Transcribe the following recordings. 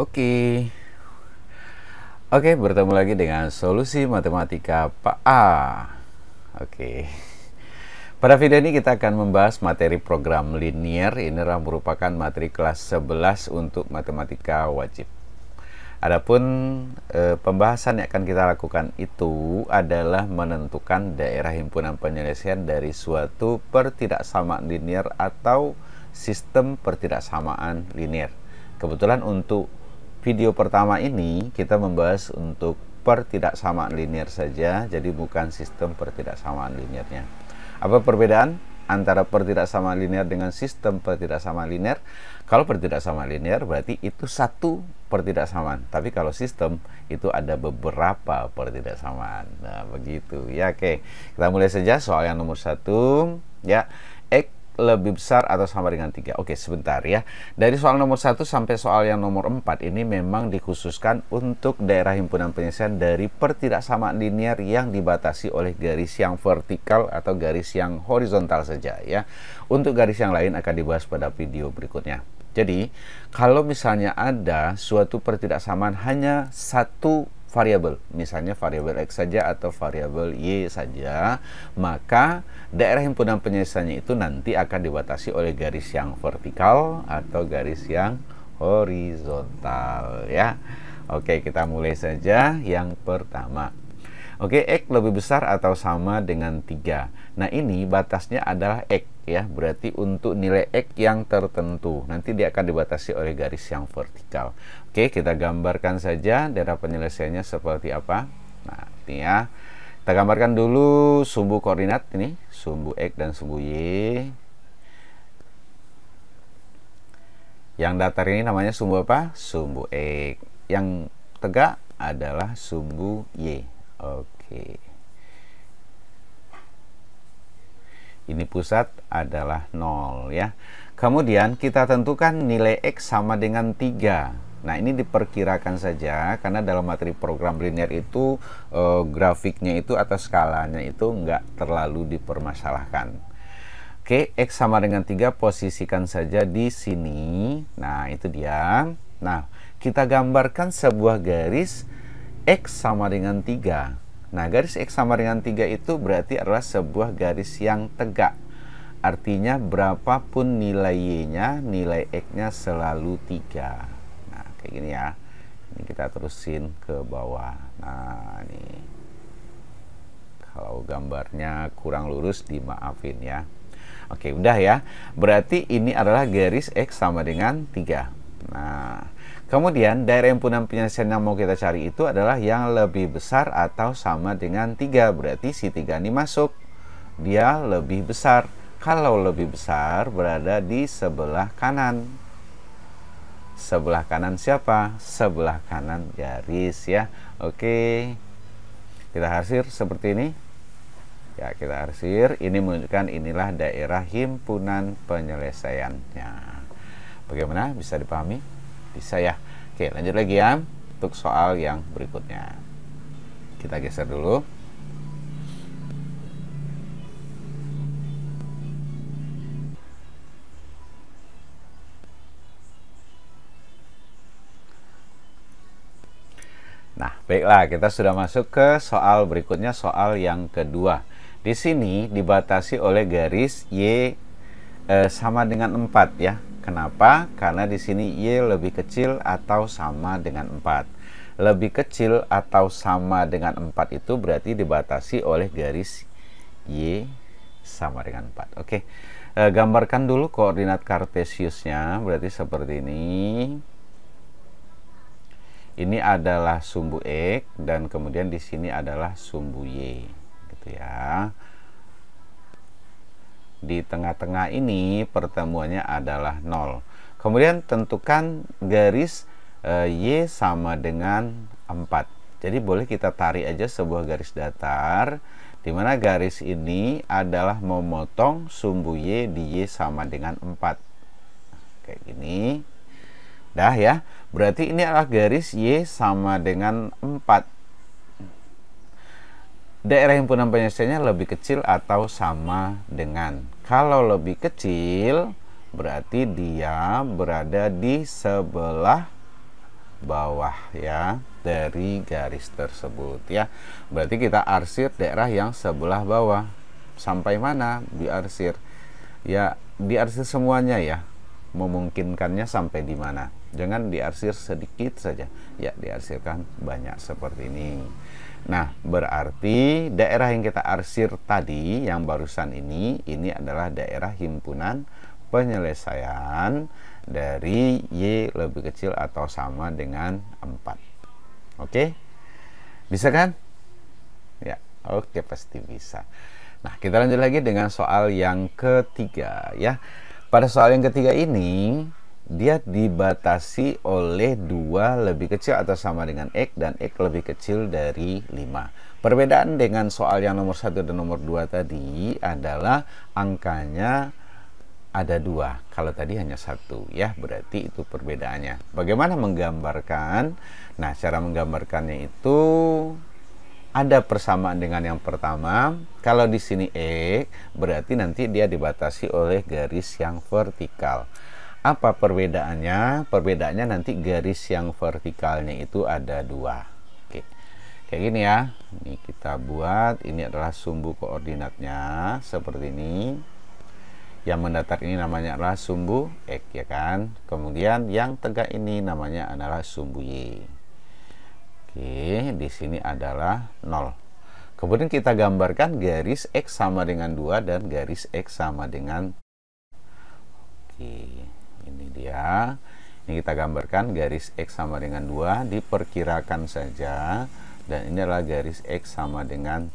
Oke. Oke, bertemu lagi dengan solusi matematika Pak A. Oke. Okay. Pada video ini kita akan membahas materi program linear. Ini adalah merupakan materi kelas 11 untuk matematika wajib. Adapun e, pembahasan yang akan kita lakukan itu adalah menentukan daerah himpunan penyelesaian dari suatu pertidaksamaan linear atau sistem pertidaksamaan linear. Kebetulan untuk video pertama ini kita membahas untuk pertidaksamaan linear saja, jadi bukan sistem pertidaksamaan liniernya. Apa perbedaan antara pertidaksama linear dengan sistem pertidaksama linear? Kalau pertidaksama linear berarti itu satu pertidaksamaan. Tapi kalau sistem itu ada beberapa pertidaksamaan. Nah, begitu. Ya, oke. Kita mulai saja soal yang nomor satu. Ya, X lebih besar atau sama dengan 3. Oke, sebentar ya. Dari soal nomor 1 sampai soal yang nomor 4 ini memang dikhususkan untuk daerah himpunan penyelesaian dari pertidaksamaan linear yang dibatasi oleh garis yang vertikal atau garis yang horizontal saja ya. Untuk garis yang lain akan dibahas pada video berikutnya. Jadi, kalau misalnya ada suatu pertidaksamaan hanya satu variabel, misalnya variabel x saja atau variabel y saja, maka daerah himpunan penyelesaiannya itu nanti akan dibatasi oleh garis yang vertikal atau garis yang horizontal ya. Oke, kita mulai saja yang pertama. Oke, X lebih besar atau sama dengan 3. Nah, ini batasnya adalah X ya berarti untuk nilai X yang tertentu nanti dia akan dibatasi oleh garis yang vertikal oke kita gambarkan saja daerah penyelesaiannya seperti apa nah ini ya kita gambarkan dulu sumbu koordinat ini sumbu X dan sumbu Y yang datar ini namanya sumbu apa? sumbu X yang tegak adalah sumbu Y oke pusat adalah 0 ya. Kemudian kita tentukan nilai X sama dengan 3. Nah, ini diperkirakan saja karena dalam materi program linear itu e, grafiknya itu atau skalanya itu nggak terlalu dipermasalahkan. Oke, X sama dengan 3 posisikan saja di sini. Nah, itu dia. Nah, kita gambarkan sebuah garis X sama dengan 3. Nah, garis X sama dengan 3 itu berarti adalah sebuah garis yang tegak. Artinya berapapun nilai Y-nya, nilai X-nya selalu 3. Nah, kayak gini ya. Ini kita terusin ke bawah. Nah, ini. Kalau gambarnya kurang lurus dimaafin ya. Oke, udah ya. Berarti ini adalah garis X sama dengan 3. Nah, kemudian daerah himpunan penyelesaian yang mau kita cari itu adalah yang lebih besar atau sama dengan 3. Berarti si 3 ini masuk. Dia lebih besar. Kalau lebih besar berada di sebelah kanan. Sebelah kanan siapa? Sebelah kanan garis ya. Oke. Kita hasil seperti ini. Ya, kita arsir. Ini menunjukkan inilah daerah himpunan penyelesaiannya. Bagaimana? Bisa dipahami? Bisa ya. Oke, lanjut lagi ya untuk soal yang berikutnya. Kita geser dulu. Nah, baiklah, kita sudah masuk ke soal berikutnya, soal yang kedua. Di sini dibatasi oleh garis Y eh, sama dengan 4 ya. Kenapa? Karena di sini Y lebih kecil atau sama dengan 4. Lebih kecil atau sama dengan 4 itu berarti dibatasi oleh garis Y sama dengan 4. Oke, e, gambarkan dulu koordinat kartesiusnya, berarti seperti ini. Ini adalah sumbu X dan kemudian di sini adalah sumbu Y. Gitu ya di tengah-tengah ini pertemuannya adalah 0. Kemudian tentukan garis e, Y sama dengan 4. Jadi boleh kita tarik aja sebuah garis datar di mana garis ini adalah memotong sumbu Y di Y sama dengan 4. Kayak gini. Dah ya. Berarti ini adalah garis Y sama dengan 4 daerah himpunan penyelesaiannya lebih kecil atau sama dengan. Kalau lebih kecil, berarti dia berada di sebelah bawah ya dari garis tersebut ya. Berarti kita arsir daerah yang sebelah bawah. Sampai mana diarsir? Ya, diarsir semuanya ya. Memungkinkannya sampai di mana? Jangan diarsir sedikit saja. Ya, diarsirkan banyak seperti ini. Nah, berarti daerah yang kita arsir tadi yang barusan ini ini adalah daerah himpunan penyelesaian dari Y lebih kecil atau sama dengan 4. Oke? Bisa kan? Ya, oke pasti bisa. Nah, kita lanjut lagi dengan soal yang ketiga ya. Pada soal yang ketiga ini dia dibatasi oleh dua lebih kecil atau sama dengan x dan x lebih kecil dari 5. Perbedaan dengan soal yang nomor satu dan nomor 2 tadi adalah angkanya ada dua. Kalau tadi hanya satu ya, berarti itu perbedaannya. Bagaimana menggambarkan? Nah, cara menggambarkannya itu ada persamaan dengan yang pertama. Kalau di sini X, berarti nanti dia dibatasi oleh garis yang vertikal. Apa perbedaannya? Perbedaannya nanti garis yang vertikalnya itu ada dua. Oke, kayak gini ya. Ini kita buat. Ini adalah sumbu koordinatnya seperti ini. Yang mendatar ini namanya adalah sumbu x ya kan. Kemudian yang tegak ini namanya adalah sumbu y. Oke, di sini adalah 0. Kemudian kita gambarkan garis X sama dengan 2 dan garis X sama dengan Oke ini dia ini kita gambarkan garis X sama dengan 2 diperkirakan saja dan ini adalah garis X sama dengan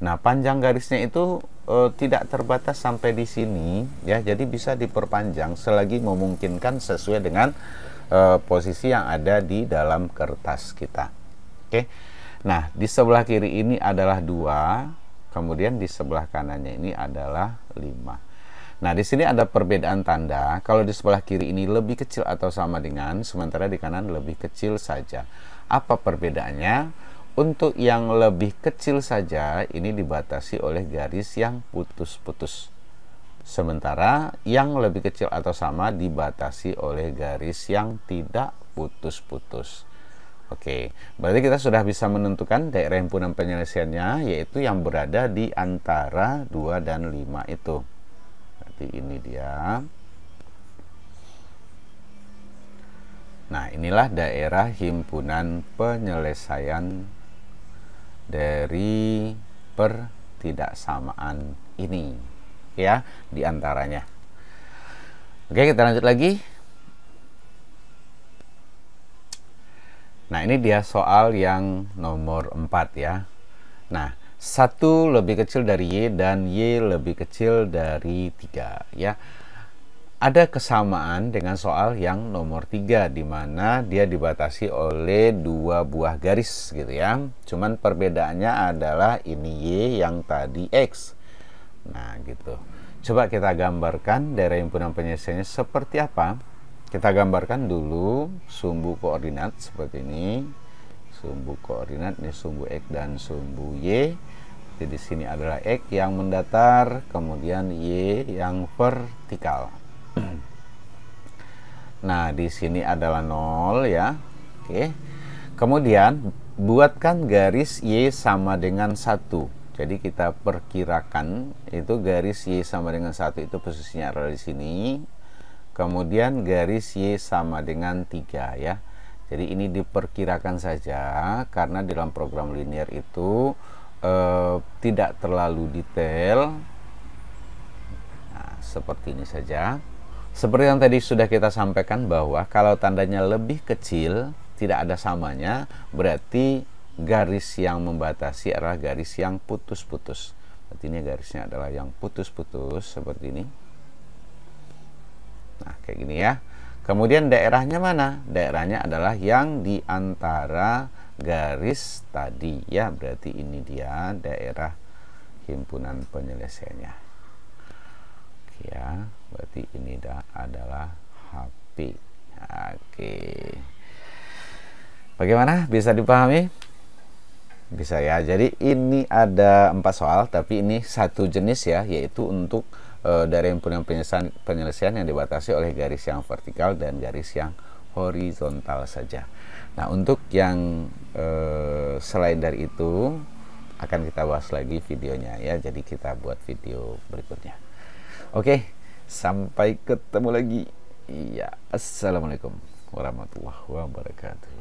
Nah, panjang garisnya itu e, tidak terbatas sampai di sini ya. Jadi bisa diperpanjang selagi memungkinkan sesuai dengan e, posisi yang ada di dalam kertas kita. Oke. Nah, di sebelah kiri ini adalah dua kemudian di sebelah kanannya ini adalah lima. Nah, di sini ada perbedaan tanda. Kalau di sebelah kiri ini lebih kecil atau sama dengan, sementara di kanan lebih kecil saja. Apa perbedaannya? Untuk yang lebih kecil saja, ini dibatasi oleh garis yang putus-putus. Sementara yang lebih kecil atau sama dibatasi oleh garis yang tidak putus-putus. Oke, berarti kita sudah bisa menentukan daerah himpunan penyelesaiannya, yaitu yang berada di antara 2 dan 5 itu seperti ini dia nah inilah daerah himpunan penyelesaian dari pertidaksamaan ini ya diantaranya oke kita lanjut lagi Nah, ini dia soal yang nomor 4 ya. Nah, 1 lebih kecil dari Y dan Y lebih kecil dari 3 ya. Ada kesamaan dengan soal yang nomor 3 di mana dia dibatasi oleh dua buah garis gitu ya. Cuman perbedaannya adalah ini Y yang tadi X. Nah, gitu. Coba kita gambarkan daerah himpunan penyelesaiannya seperti apa. Kita gambarkan dulu sumbu koordinat seperti ini. Sumbu koordinat ini sumbu X dan sumbu Y seperti di sini adalah X yang mendatar, kemudian Y yang vertikal. Nah, di sini adalah 0 ya. Oke. Kemudian buatkan garis Y sama dengan 1. Jadi kita perkirakan itu garis Y sama dengan 1 itu posisinya ada di sini. Kemudian garis Y sama dengan 3 ya. Jadi ini diperkirakan saja karena dalam program linear itu uh, tidak terlalu detail nah, seperti ini saja seperti yang tadi sudah kita sampaikan bahwa kalau tandanya lebih kecil tidak ada samanya berarti garis yang membatasi adalah garis yang putus-putus berarti ini garisnya adalah yang putus-putus seperti ini nah kayak gini ya kemudian daerahnya mana daerahnya adalah yang diantara antara garis tadi ya berarti ini dia daerah himpunan penyelesaiannya oke ya berarti ini dah adalah HP oke bagaimana bisa dipahami bisa ya jadi ini ada empat soal tapi ini satu jenis ya yaitu untuk e, dari himpunan penyelesaian penyelesaian yang dibatasi oleh garis yang vertikal dan garis yang horizontal saja. Nah, untuk yang eh, selain dari itu akan kita bahas lagi videonya ya. Jadi kita buat video berikutnya. Oke, sampai ketemu lagi. Iya, assalamualaikum warahmatullahi wabarakatuh.